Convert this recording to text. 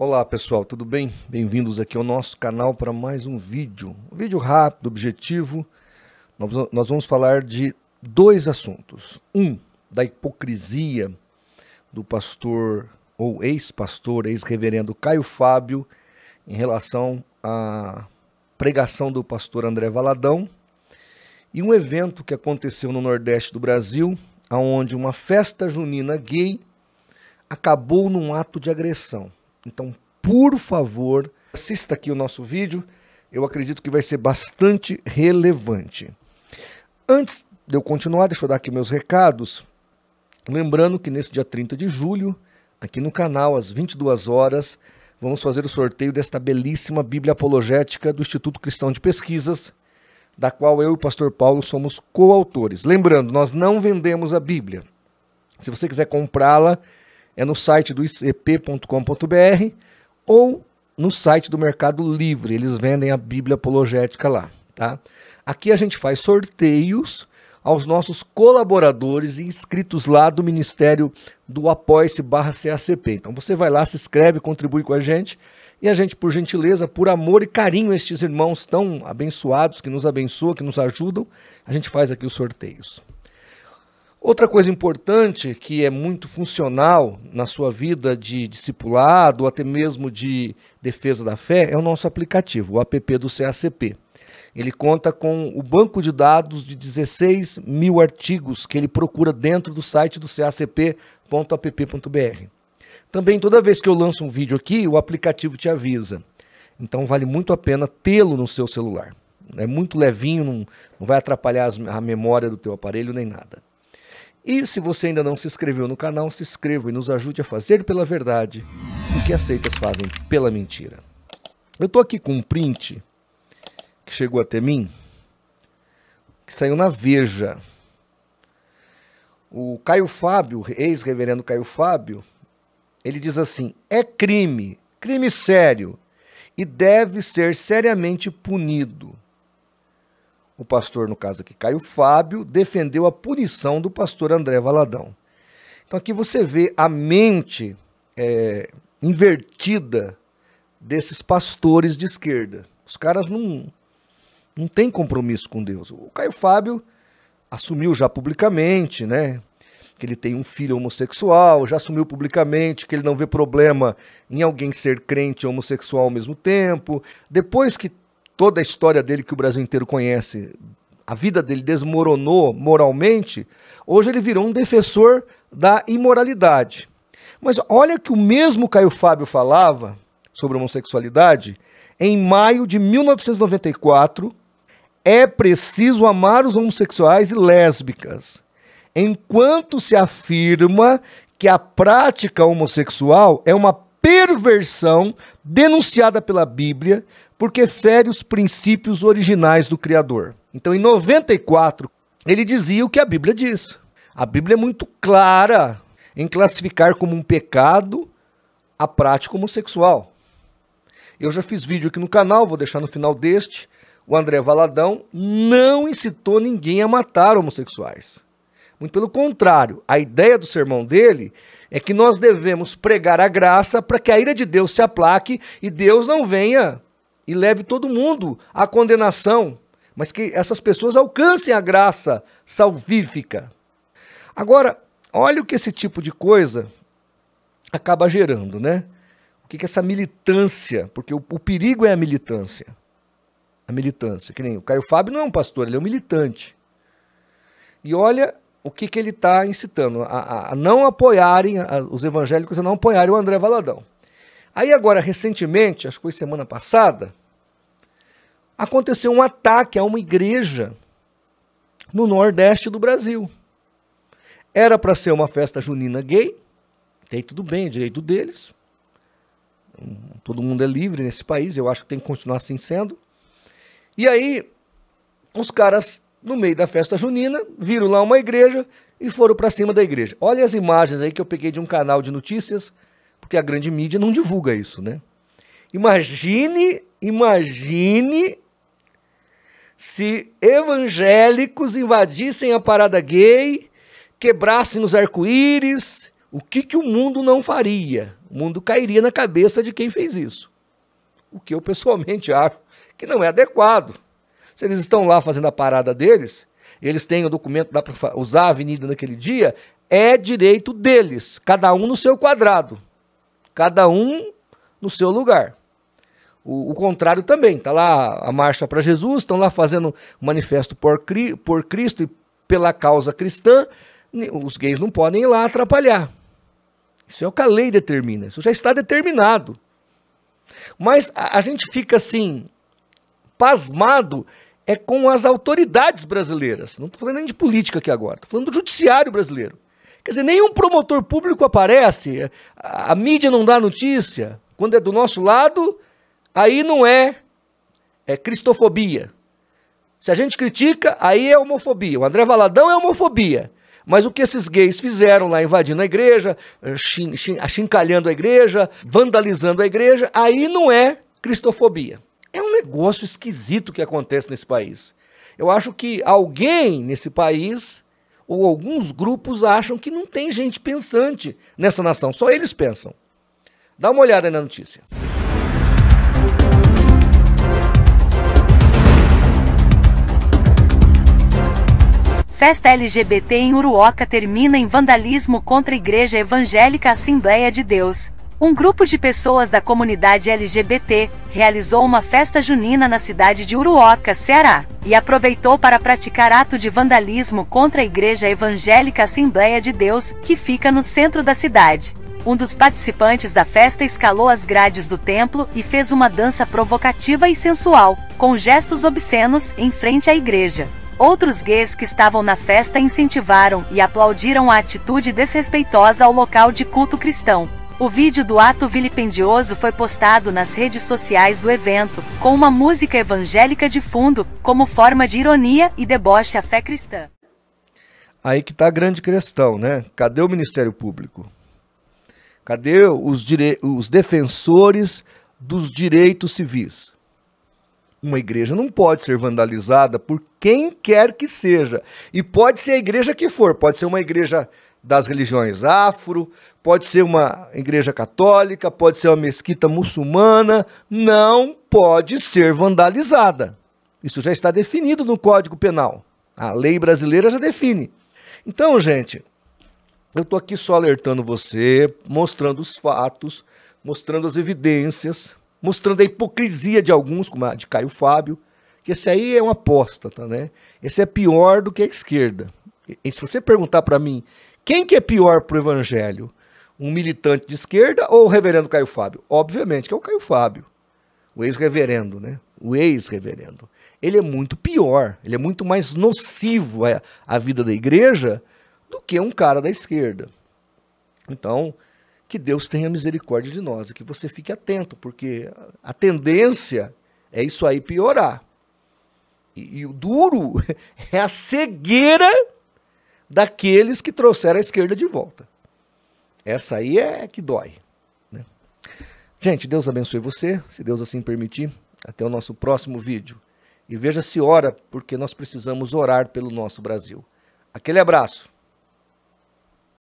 Olá pessoal, tudo bem? Bem-vindos aqui ao nosso canal para mais um vídeo. Um vídeo rápido, objetivo. Nós vamos falar de dois assuntos. Um, da hipocrisia do pastor ou ex-pastor, ex-reverendo Caio Fábio em relação à pregação do pastor André Valadão e um evento que aconteceu no Nordeste do Brasil, aonde uma festa junina gay acabou num ato de agressão. Então, por favor, assista aqui o nosso vídeo. Eu acredito que vai ser bastante relevante. Antes de eu continuar, deixa eu dar aqui meus recados. Lembrando que nesse dia 30 de julho, aqui no canal, às 22 horas, vamos fazer o sorteio desta belíssima Bíblia Apologética do Instituto Cristão de Pesquisas, da qual eu e o pastor Paulo somos coautores. Lembrando, nós não vendemos a Bíblia. Se você quiser comprá-la, é no site do icp.com.br ou no site do Mercado Livre. Eles vendem a Bíblia Apologética lá, tá? Aqui a gente faz sorteios aos nossos colaboradores e inscritos lá do Ministério do Apoia-se barra CACP. Então você vai lá, se inscreve, contribui com a gente e a gente, por gentileza, por amor e carinho a estes irmãos tão abençoados, que nos abençoam, que nos ajudam, a gente faz aqui os sorteios. Outra coisa importante que é muito funcional na sua vida de discipulado ou até mesmo de defesa da fé é o nosso aplicativo, o app do CACP. Ele conta com o banco de dados de 16 mil artigos que ele procura dentro do site do cacp.app.br. Também, toda vez que eu lanço um vídeo aqui, o aplicativo te avisa. Então, vale muito a pena tê-lo no seu celular. É muito levinho, não, não vai atrapalhar as, a memória do teu aparelho nem nada. E se você ainda não se inscreveu no canal, se inscreva e nos ajude a fazer pela verdade o que as seitas fazem pela mentira. Eu estou aqui com um print que chegou até mim, que saiu na Veja. O Caio Fábio, ex-reverendo Caio Fábio, ele diz assim: é crime, crime sério, e deve ser seriamente punido o pastor, no caso aqui, Caio Fábio, defendeu a punição do pastor André Valadão. Então aqui você vê a mente é, invertida desses pastores de esquerda. Os caras não, não têm compromisso com Deus. O Caio Fábio assumiu já publicamente, né? Que ele tem um filho homossexual, já assumiu publicamente que ele não vê problema em alguém ser crente e homossexual ao mesmo tempo. Depois que toda a história dele que o Brasil inteiro conhece, a vida dele desmoronou moralmente, hoje ele virou um defensor da imoralidade. Mas olha que o mesmo Caio Fábio falava sobre homossexualidade em maio de 1994. É preciso amar os homossexuais e lésbicas, enquanto se afirma que a prática homossexual é uma perversão denunciada pela Bíblia, porque fere os princípios originais do Criador. Então, em 94, ele dizia o que a Bíblia diz. A Bíblia é muito clara em classificar como um pecado a prática homossexual. Eu já fiz vídeo aqui no canal, vou deixar no final deste. O André Valadão não incitou ninguém a matar homossexuais. Muito pelo contrário, a ideia do sermão dele é que nós devemos pregar a graça para que a ira de Deus se aplaque e Deus não venha e leve todo mundo à condenação, mas que essas pessoas alcancem a graça salvífica. Agora, olha o que esse tipo de coisa acaba gerando, né? O que, que essa militância, porque o, o perigo é a militância. A militância, que nem o Caio Fábio não é um pastor, ele é um militante. E olha o que, que ele está incitando, a, a, não apoiarem, a, os evangélicos a não apoiarem o André Valadão. Aí agora, recentemente, acho que foi semana passada, aconteceu um ataque a uma igreja no Nordeste do Brasil. Era para ser uma festa junina gay, tem tudo bem, é direito deles. Todo mundo é livre nesse país, eu acho que tem que continuar assim sendo. E aí, os caras, no meio da festa junina, viram lá uma igreja e foram para cima da igreja. Olha as imagens aí que eu peguei de um canal de notícias, porque a grande mídia não divulga isso, né? Imagine, imagine se evangélicos invadissem a parada gay, quebrassem os arco-íris, o que, que o mundo não faria? O mundo cairia na cabeça de quem fez isso. O que eu pessoalmente acho que não é adequado. Se eles estão lá fazendo a parada deles, eles têm o documento, dá para usar a avenida naquele dia, é direito deles, cada um no seu quadrado, cada um no seu lugar o, o contrário também. Está lá a Marcha para Jesus, estão lá fazendo o manifesto por, por Cristo e pela causa cristã. Os gays não podem ir lá atrapalhar. Isso é o que a lei determina. Isso já está determinado. Mas a, a gente fica assim, pasmado é com as autoridades brasileiras. Não estou falando nem de política aqui agora, estou falando do judiciário brasileiro. Quer dizer, nenhum promotor público aparece, a, a, mídia não dá notícia. Quando é do nosso lado, aí não é, é cristofobia. Se a gente critica, aí é homofobia. O André Valadão é homofobia. Mas o que esses gays fizeram lá, invadindo a igreja, chin, eh, chin, achincalhando a igreja, vandalizando a igreja, aí não é cristofobia. É um negócio esquisito que acontece nesse país. Eu acho que alguém nesse país, ou alguns grupos, acham que não tem gente pensante nessa nação, só eles pensam. Dá uma olhada aí na notícia. Festa LGBT em Uruoca termina em vandalismo contra a Igreja Evangélica Assembleia de Deus. Um grupo de pessoas da comunidade LGBT realizou uma festa junina na cidade de Uruoca, Ceará, e aproveitou para praticar ato de vandalismo contra a Igreja Evangélica Assembleia de Deus, que fica no centro da cidade. Um dos participantes da festa escalou as grades do templo e fez uma dança provocativa e sensual, com gestos obscenos, em frente à igreja. Outros gays que estavam na festa incentivaram e aplaudiram a atitude desrespeitosa ao local de culto cristão. O vídeo do ato vilipendioso foi postado nas redes sociais do evento, com uma música evangélica de fundo, como forma de ironia e deboche à fé cristã. Aí que está a grande questão, né? Cadê o Ministério Público? Cadê os, dire... os defensores dos direitos civis? Uma igreja não pode ser vandalizada por quem quer que seja. E pode ser a igreja que for, pode ser uma igreja das religiões afro, pode ser uma igreja católica, pode ser uma mesquita muçulmana, não pode ser vandalizada. Isso já está definido no Código Penal. A lei brasileira já define. Então, gente, eu estou aqui só alertando você, mostrando os fatos, mostrando as evidências, mostrando a hipocrisia de alguns, como a de Caio Fábio, que esse aí é uma aposta, tá, né? Esse é pior do que a esquerda. E se você perguntar para mim, quem que é pior pro evangelho? Um militante de esquerda ou o reverendo Caio Fábio? Obviamente que é o Caio Fábio, o ex-reverendo, né? O ex-reverendo. Ele é muito pior, ele é muito mais nocivo à vida da igreja do que um cara da esquerda. Então, que Deus tenha misericórdia de nós e que você fique atento, porque a tendência é isso aí piorar. E, e o duro é a cegueira daqueles que trouxeram a esquerda de volta. Essa aí é que dói. Né? Gente, Deus abençoe você, se Deus assim permitir. Até o nosso próximo vídeo. E veja se ora, porque nós precisamos orar pelo nosso Brasil. Aquele abraço.